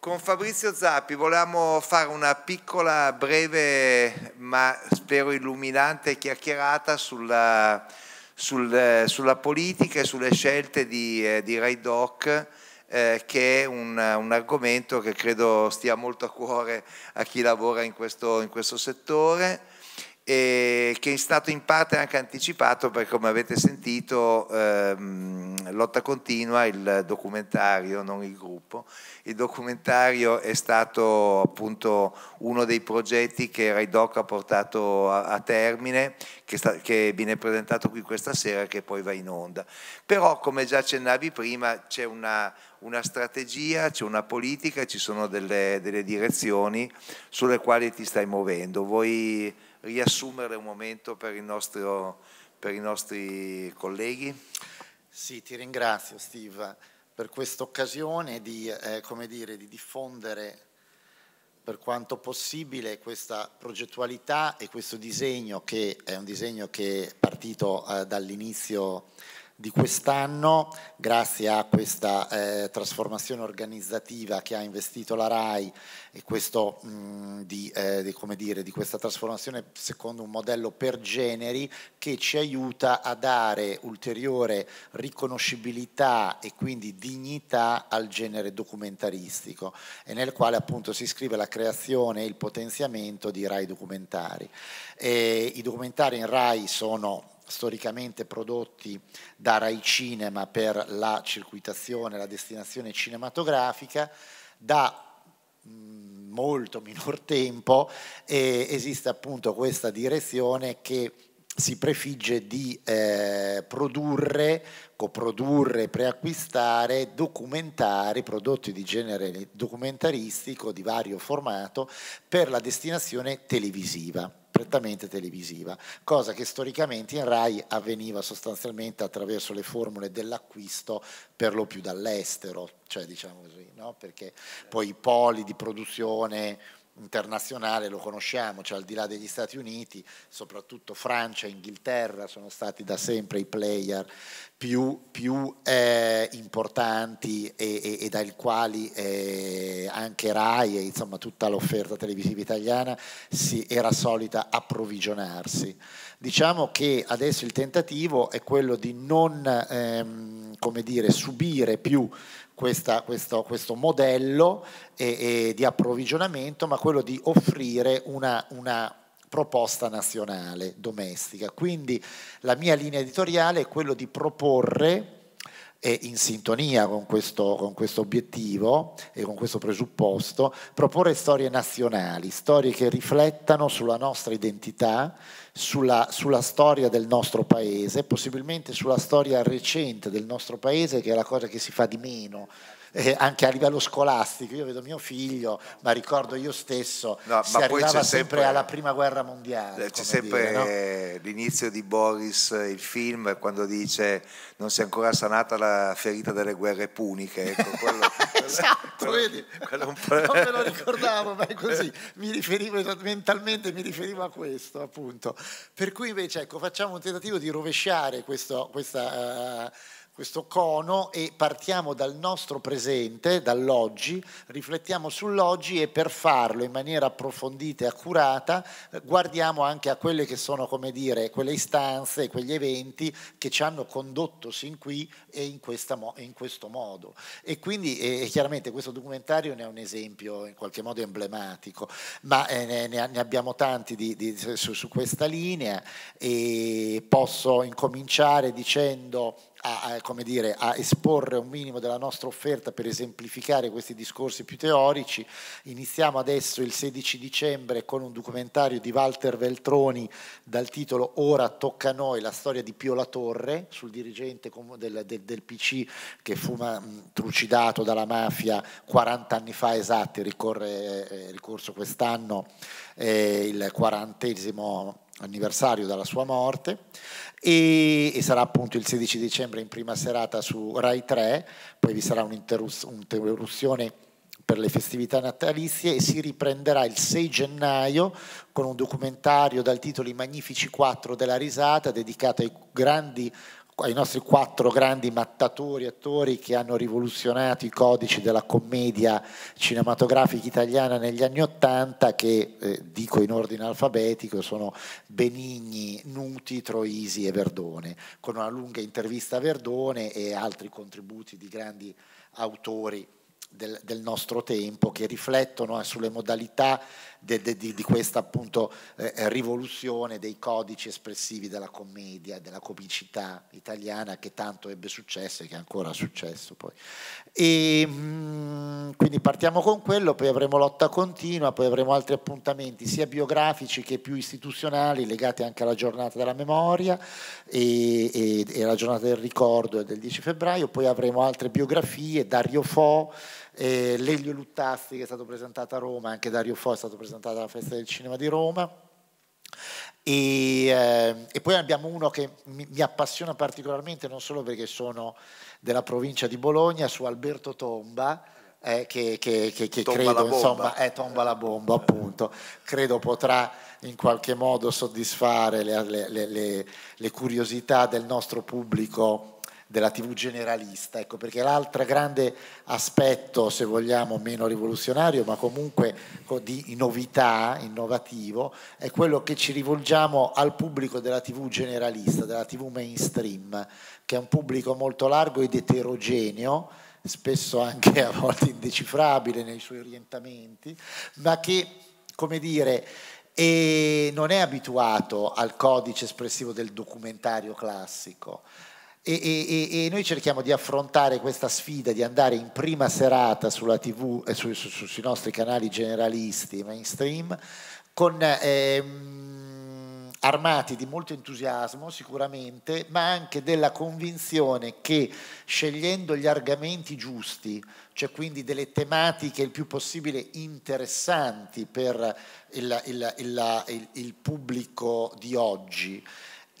Con Fabrizio Zappi volevamo fare una piccola, breve, ma spero illuminante chiacchierata sulla, sul, sulla politica e sulle scelte di, eh, di Ray Doc, eh, che è un, un, argomento che credo stia molto a cuore a chi lavora in questo, in questo settore che è stato in parte anche anticipato perché come avete sentito ehm, Lotta Continua, il documentario, non il gruppo, il documentario è stato appunto uno dei progetti che Rai Doc ha portato a, a termine, che, sta, che, viene presentato qui questa sera e che poi va in onda. Però come già accennavi prima c'è una, una strategia, c'è una politica, ci sono delle, delle direzioni sulle quali ti stai muovendo. Voi riassumere un momento per, nostro, per i nostri colleghi? Sì, ti ringrazio Steve per questa occasione di, eh, di diffondere per quanto possibile questa progettualità e questo disegno che è un disegno che è partito eh, dall'inizio di quest'anno, grazie a questa eh, trasformazione organizzativa che ha investito la RAI e questo, mh, mm, di, eh, di, dire, di questa trasformazione secondo un modello per generi che ci aiuta a dare ulteriore riconoscibilità e quindi dignità al genere documentaristico e nel quale appunto si scrive la creazione e il potenziamento di RAI documentari. E I documentari in RAI sono storicamente prodotti da Rai Cinema per la circuitazione, la destinazione cinematografica, da mm, molto minor tempo eh, esiste appunto questa direzione che si prefigge di eh, produrre, coprodurre, preacquistare documentari, prodotti di genere documentaristico di vario formato per la destinazione televisiva prettamente televisiva, cosa che storicamente in RAI avveniva sostanzialmente attraverso le formule dell'acquisto per lo più dall'estero, cioè diciamo così, no? perché poi i poli di produzione internazionale lo conosciamo, cioè al di là degli Stati Uniti, soprattutto Francia e Inghilterra sono stati da sempre i player più, più eh, importanti e, e, e, dai quali eh, anche Rai e insomma tutta l'offerta televisiva italiana si era solita approvvigionarsi. Diciamo che adesso il tentativo è quello di non ehm, come dire, subire più questa, questo, questo, modello eh, di approvvigionamento, ma quello di offrire una, una proposta nazionale domestica. Quindi la mia linea editoriale è quello di proporre e in sintonia con questo, con questo, obiettivo e con questo presupposto, proporre storie nazionali, storie che riflettano sulla nostra identità, sulla, sulla, storia del nostro paese, possibilmente sulla storia recente del nostro paese, che è la cosa che si fa di meno eh, anche a livello scolastico. Io vedo mio figlio, ma ricordo io stesso, no, si arrivava sempre, sempre, alla prima guerra mondiale. Eh, c'è sempre dire, no? l'inizio di Boris, eh, il film, quando dice non si è ancora sanata la ferita delle guerre puniche. Ecco, quello, esatto, quello, vedi? Quello un po'... Non me lo ricordavo, ma è così. Mi riferivo, mentalmente mi riferivo a questo, appunto. Per cui invece, ecco, facciamo un tentativo di rovesciare questo, questa... Uh, questo cono e partiamo dal nostro presente, dall'oggi, riflettiamo sull'oggi e per farlo in maniera approfondita e accurata guardiamo anche a quelle che sono, come dire, quelle istanze, quegli eventi che ci hanno condotto sin qui e in, questa, in questo modo. E quindi e chiaramente questo documentario ne è un esempio in qualche modo emblematico, ma eh, ne, ne abbiamo tanti di, di, su, su questa linea e posso incominciare dicendo a, a, come dire, a esporre un minimo della nostra offerta per esemplificare questi discorsi più teorici. Iniziamo adesso il 16 dicembre con un documentario di Walter Veltroni dal titolo Ora tocca a noi la storia di Pio La Torre, sul dirigente del, del, del PC che fu mh, trucidato dalla mafia 40 anni fa esatti, ricorre, eh, ricorso quest'anno eh, il quarantesimo anniversario della sua morte e, e, sarà appunto il 16 dicembre in prima serata su Rai 3, poi vi sarà un'interruzione per le festività natalizie e si riprenderà il 6 gennaio con un documentario dal titolo I Magnifici 4 della risata dedicato ai grandi ai nostri quattro grandi mattatori, attori che hanno rivoluzionato i codici della commedia cinematografica italiana negli anni Ottanta, che eh, dico in ordine alfabetico, sono Benigni, Nuti, Troisi e Verdone, con una lunga intervista a Verdone e altri contributi di grandi autori del, del nostro tempo, che riflettono eh, sulle modalità de, de, di, di, questa appunto eh, eh, rivoluzione dei codici espressivi della commedia, della comicità italiana che tanto ebbe successo e che ancora ha successo poi. E, mh, mm, quindi partiamo con quello, poi avremo lotta continua, poi avremo altri appuntamenti sia biografici che più istituzionali legati anche alla giornata della memoria e, e, e alla giornata del ricordo del 10 febbraio, poi avremo altre biografie, Dario Fo, eh, Lelio Luttasti che è stato presentato a Roma, anche Dario Fo è stato presentato alla Festa del Cinema di Roma. E, eh, e, poi abbiamo uno che mi, mi, appassiona particolarmente, non solo perché sono della provincia di Bologna, su Alberto Tomba, eh, che, che, che, che Tomba credo, insomma, è eh, Tomba la bomba, appunto, credo potrà in qualche modo soddisfare le, le, le, le curiosità del nostro pubblico della TV generalista, ecco, perché l'altro grande aspetto, se vogliamo, meno rivoluzionario, ma comunque di novità, innovativo, è quello che ci rivolgiamo al pubblico della TV generalista, della TV mainstream, che è un pubblico molto largo ed eterogeneo, spesso anche a volte indecifrabile nei suoi orientamenti, ma che, come dire, non è abituato al codice espressivo del documentario classico e, e, e, noi cerchiamo di affrontare questa sfida di andare in prima serata sulla TV, e eh, su, su, su, sui nostri canali generalisti mainstream, con, ehm, armati di molto entusiasmo sicuramente, ma anche della convinzione che scegliendo gli argomenti giusti, cioè quindi delle tematiche il più possibile interessanti per il, il, il, il pubblico di oggi,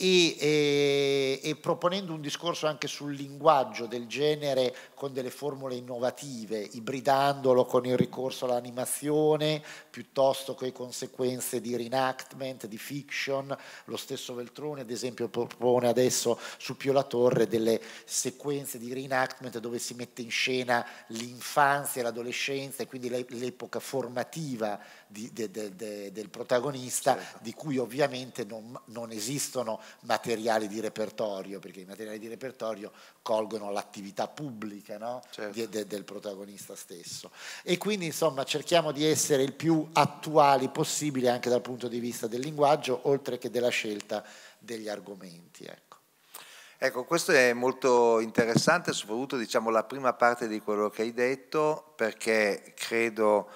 e, e, eh, e proponendo un discorso anche sul linguaggio del genere con delle formule innovative, ibridandolo con il ricorso all'animazione piuttosto che conseguenze di reenactment, di fiction. Lo stesso Veltroni, ad esempio, propone adesso su Pio La Torre delle sequenze di reenactment dove si mette in scena l'infanzia, l'adolescenza e quindi l'epoca formativa di, de, de, de, del protagonista, certo. di cui ovviamente non, non esistono materiali di repertorio, perché i materiali di repertorio colgono l'attività pubblica dinamica cioè, no? certo. de, de, del protagonista stesso. E quindi insomma cerchiamo di essere il più attuali possibile anche dal punto di vista del linguaggio, oltre che della scelta degli argomenti. Ecco. Ecco, questo è molto interessante, soprattutto diciamo, la prima parte di quello che hai detto, perché credo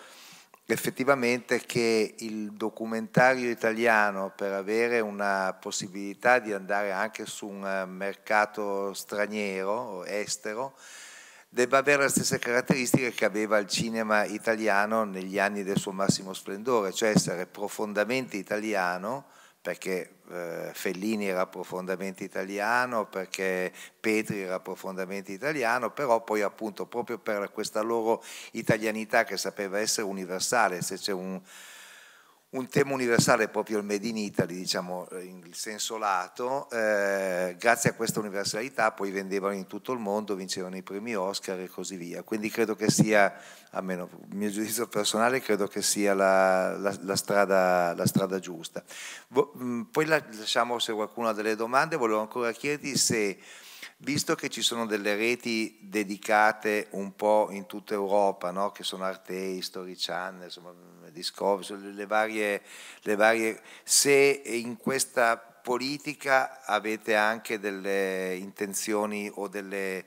effettivamente che il documentario italiano per avere una possibilità di andare anche su un eh, mercato straniero o estero debba avere le stesse caratteristiche che aveva il cinema italiano negli anni del suo massimo splendore, cioè essere profondamente italiano, perché eh, Fellini era profondamente italiano, perché Petri era profondamente italiano, però poi appunto proprio per questa loro italianità che sapeva essere universale, se c'è un un tema universale è proprio il Made in Italy, diciamo eh, in senso lato, eh, grazie a questa universalità poi vendevano in tutto il mondo, vincevano i premi Oscar e così via. Quindi credo che sia, almeno il mio giudizio personale, credo che sia la, la, la, strada, la strada, giusta. Bo, mh, poi lasciamo se qualcuno ha delle domande, volevo ancora chiederti se visto che ci sono delle reti dedicate un po' in tutta Europa, no? che sono Arte, Story Channel, insomma, mm, Discovery, le varie, le varie, se in questa politica avete anche delle intenzioni o delle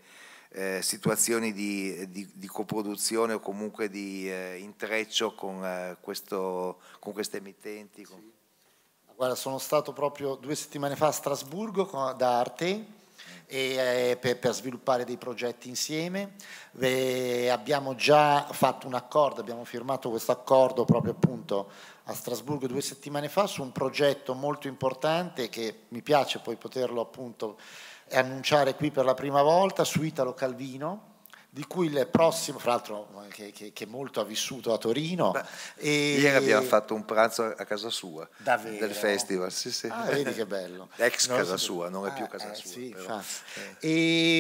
eh, situazioni di, di, di, coproduzione o comunque di eh, intreccio con, eh, questo, con, queste emittenti. Con... Sì. Guarda, sono stato proprio due settimane fa a Strasburgo con, da Arte e, eh, per, per, sviluppare dei progetti insieme. E abbiamo già fatto un accordo, abbiamo firmato questo accordo proprio appunto a Strasburgo due settimane fa su un progetto molto importante che mi piace poi poterlo appunto annunciare qui per la prima volta su Italo Calvino di cui il prossimo, fra l'altro che, che, che molto ha vissuto a Torino. Beh, e... Ieri abbiamo fatto un pranzo a casa sua Davvero? del festival, sì, sì. Ah, vedi che bello. Ex non casa sua, non è più ah, casa ah, sua. sì, eh.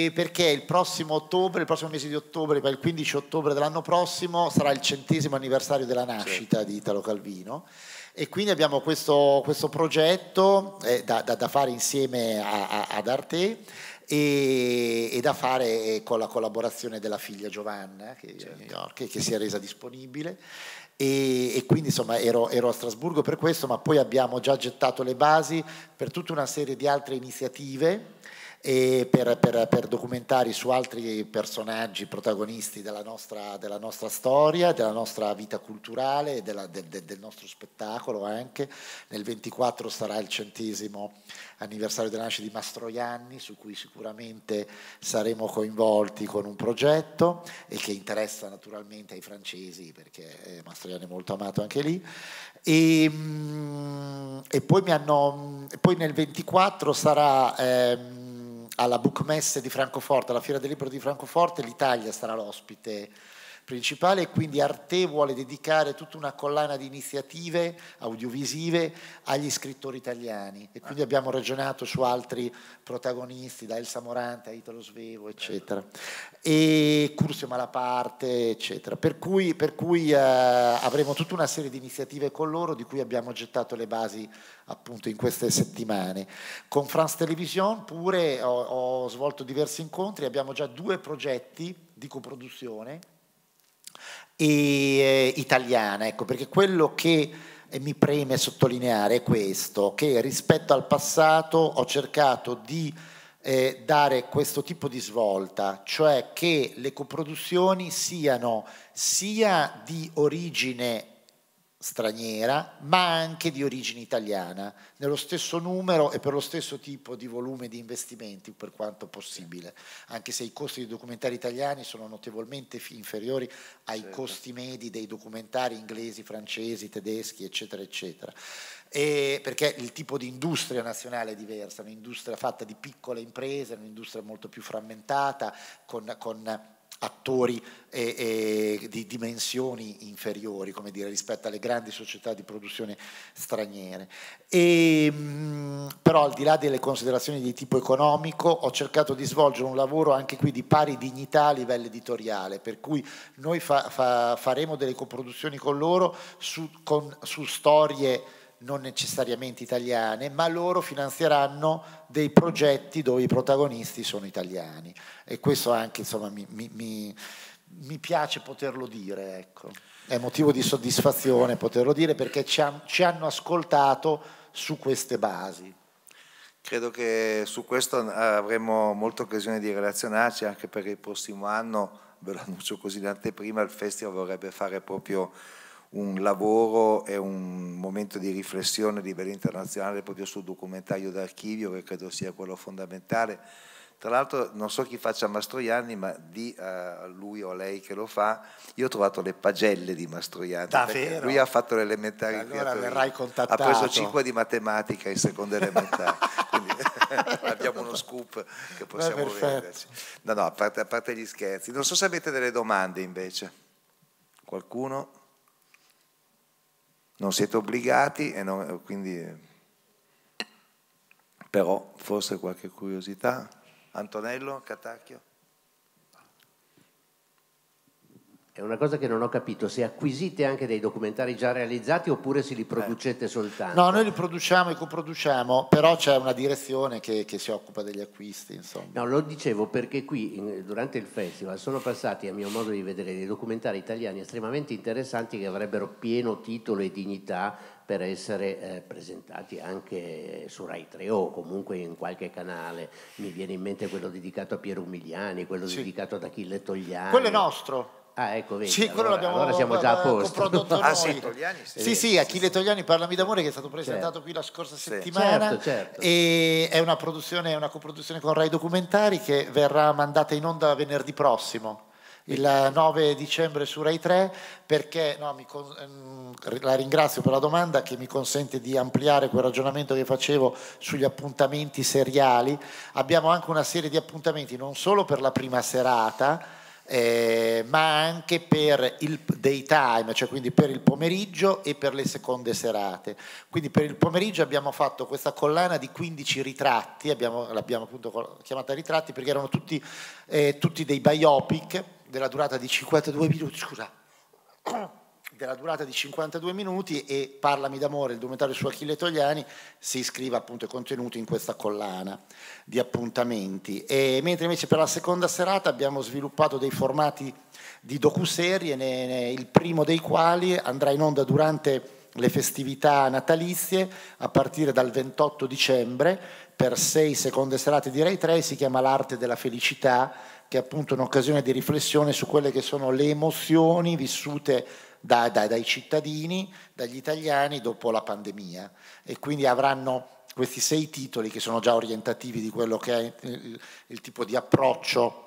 E perché il prossimo ottobre, il prossimo mese di ottobre, il 15 ottobre dell'anno prossimo sarà il centesimo anniversario della nascita sì. di Italo Calvino e quindi abbiamo questo, questo progetto eh, da, da, da, fare insieme a, a, ad Arte e, e da fare con la collaborazione della figlia Giovanna che, eh, certo. che, che si è resa disponibile e, e quindi insomma ero, ero, a Strasburgo per questo ma poi abbiamo già gettato le basi per tutta una serie di altre iniziative e per, per, per documentari su altri personaggi protagonisti della nostra, della nostra storia, della nostra vita culturale, della, del, del, nostro spettacolo anche. Nel 24 sarà il centesimo anniversario della nascita di Mastroianni, su cui sicuramente saremo coinvolti con un progetto e che interessa naturalmente ai francesi, perché eh, Mastroianni è molto amato anche lì. E, ehm, e poi, hanno, poi, nel 24 sarà... Ehm, alla Bookmesse di Francoforte, alla Fiera del Libro di Francoforte, l'Italia sarà l'ospite principale e quindi Arte vuole dedicare tutta una collana di iniziative audiovisive agli scrittori italiani e quindi abbiamo ragionato su altri protagonisti, da Elsa Morante a Italo Svevo, eccetera, e Curzio Malaparte, eccetera. Per cui, per cui eh, avremo tutta una serie di iniziative con loro di cui abbiamo gettato le basi appunto in queste settimane. Con France Television pure ho, ho svolto diversi incontri, abbiamo già due progetti di coproduzione e, eh, italiana, ecco, perché quello che eh, mi preme sottolineare è questo, che rispetto al passato ho cercato di eh, dare questo tipo di svolta, cioè che le coproduzioni siano sia di origine straniera, ma anche di origine italiana, nello stesso numero e per lo stesso tipo di volume di investimenti per quanto possibile, anche se i costi dei documentari italiani sono notevolmente inferiori ai certo. costi medi dei documentari inglesi, francesi, tedeschi, eccetera, eccetera. E perché il tipo di industria nazionale è diversa, un'industria fatta di piccole imprese, un'industria molto più frammentata, con, con attori eh, eh, di dimensioni inferiori come dire, rispetto alle grandi società di produzione straniere. E, ehm, però al di là delle considerazioni di tipo economico ho cercato di svolgere un lavoro anche qui di pari dignità a livello editoriale, per cui noi fa, fa, faremo delle coproduzioni con loro su, con, su storie non necessariamente italiane, ma loro finanzieranno dei progetti dove i protagonisti sono italiani. E questo anche insomma, mi, mi, mi piace poterlo dire. Ecco. È motivo di soddisfazione poterlo dire perché ci, ha, ci hanno ascoltato su queste basi. Credo che su questo avremo molta occasione di relazionarci anche perché il prossimo anno, ve lo annuncio così in anteprima, il Festival vorrebbe fare proprio un lavoro e un momento di riflessione a livello internazionale proprio sul documentario d'archivio che credo sia quello fondamentale. Tra l'altro non so chi faccia Mastroianni, ma di uh, lui o lei che lo fa, io ho trovato le pagelle di Mastroianni. Davvero? Lui ha fatto l'elementare allora verrai contattato. Ha preso 5 di matematica in seconda elementare. Quindi abbiamo uno scoop che possiamo venderci. No, no, a parte, a parte gli scherzi. Non so se avete delle domande invece. Qualcuno? non siete obbligati, e non, quindi... però forse qualche curiosità. Antonello Catacchio. è una cosa che non ho capito, se acquisite anche dei documentari già realizzati oppure se li producete soltanto? No, noi li produciamo e coproduciamo, però c'è una direzione che, che, si occupa degli acquisti. Insomma. No, lo dicevo perché qui in, durante il festival sono passati, a mio modo di vedere, dei documentari italiani estremamente interessanti che avrebbero pieno titolo e dignità per essere eh, presentati anche su Rai 3 o comunque in qualche canale. Mi viene in mente quello dedicato a Piero Umiliani, quello sì. dedicato ad Achille Togliani. Quello è nostro. Ah, ecco, vedi. Sì, quello allora, l'abbiamo allora siamo già a eh, posto. Noi. Ah, sì, Togliani, sì. sì, sì, Achille Togliani, Parlami d'amore, che è stato presentato certo. qui la scorsa settimana. Certo, certo. E è una produzione, è una coproduzione con Rai Documentari che verrà mandata in onda venerdì prossimo il 9 dicembre su Rai 3 perché no, mi, ehm, la ringrazio per la domanda che mi consente di ampliare quel ragionamento che facevo sugli appuntamenti seriali. Abbiamo anche una serie di appuntamenti non solo per la prima serata, eh, ma anche per il daytime, cioè quindi per il pomeriggio e per le seconde serate. Quindi per il pomeriggio abbiamo fatto questa collana di 15 ritratti, abbiamo, l'abbiamo appunto chiamata ritratti perché erano tutti, eh, tutti dei biopic della durata di 52 minuti, scusa della durata di 52 minuti e Parlami d'amore, il documentario su Achille Togliani, si iscrive appunto ai contenuti in questa collana di appuntamenti. E mentre invece per la seconda serata abbiamo sviluppato dei formati di docuserie, ne, ne, il primo dei quali andrà in onda durante le festività natalizie a partire dal 28 dicembre per sei seconde serate di Rai 3, si chiama L'arte della felicità, che è appunto un'occasione di riflessione su quelle che sono le emozioni vissute da, da, dai cittadini, dagli italiani dopo la pandemia e quindi avranno questi sei titoli che sono già orientativi di quello che è il, il tipo di approccio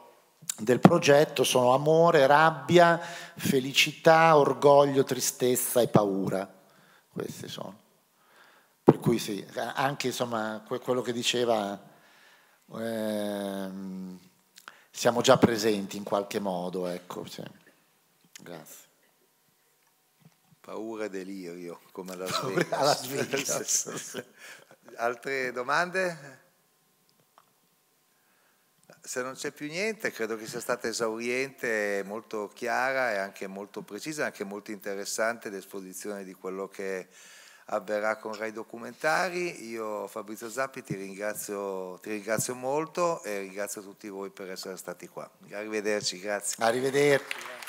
del progetto sono amore, rabbia, felicità, orgoglio, tristezza e paura. Questi sono. Per cui sì, anche insomma quello che diceva, ehm, siamo già presenti in qualche modo, ecco. Sì. Grazie. Paura e delirio, come alla Sveglia. alla Sveglia. Altre domande? Se non c'è più niente, credo che sia stata esauriente, molto chiara e anche molto precisa, anche molto interessante l'esposizione di quello che avverrà con Rai Documentari. Io Fabrizio Zappi ti ringrazio, ti ringrazio molto e ringrazio tutti voi per essere stati qua. Arrivederci, grazie. Arrivederci.